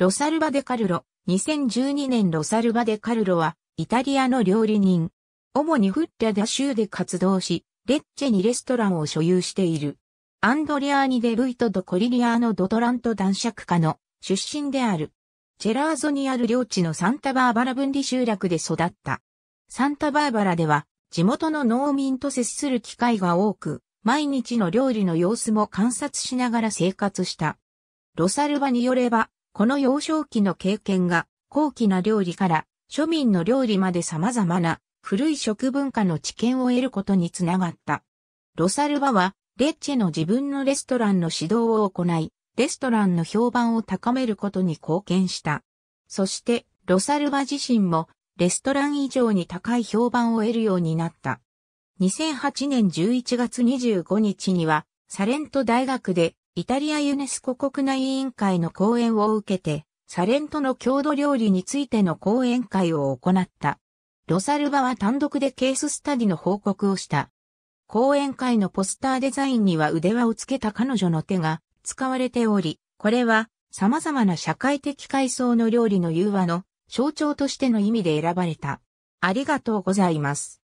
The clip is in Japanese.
ロサルバデカルロ、2012年ロサルバデカルロは、イタリアの料理人。主にフッラダ州で活動し、レッチェにレストランを所有している。アンドリアーニ・デ・ルイト・ド・コリリアーノ・ド・トラント男爵家の出身である。チェラーゾにある領地のサンタバーバラ分離集落で育った。サンタバーバラでは、地元の農民と接する機会が多く、毎日の料理の様子も観察しながら生活した。ロサルバによれば、この幼少期の経験が高貴な料理から庶民の料理まで様々な古い食文化の知見を得ることにつながった。ロサルバはレッチェの自分のレストランの指導を行い、レストランの評判を高めることに貢献した。そしてロサルバ自身もレストラン以上に高い評判を得るようになった。2008年11月25日にはサレント大学でイタリアユネスコ国内委員会の講演を受けて、サレントの郷土料理についての講演会を行った。ロサルバは単独でケーススタディの報告をした。講演会のポスターデザインには腕輪をつけた彼女の手が使われており、これは様々な社会的階層の料理の融和の象徴としての意味で選ばれた。ありがとうございます。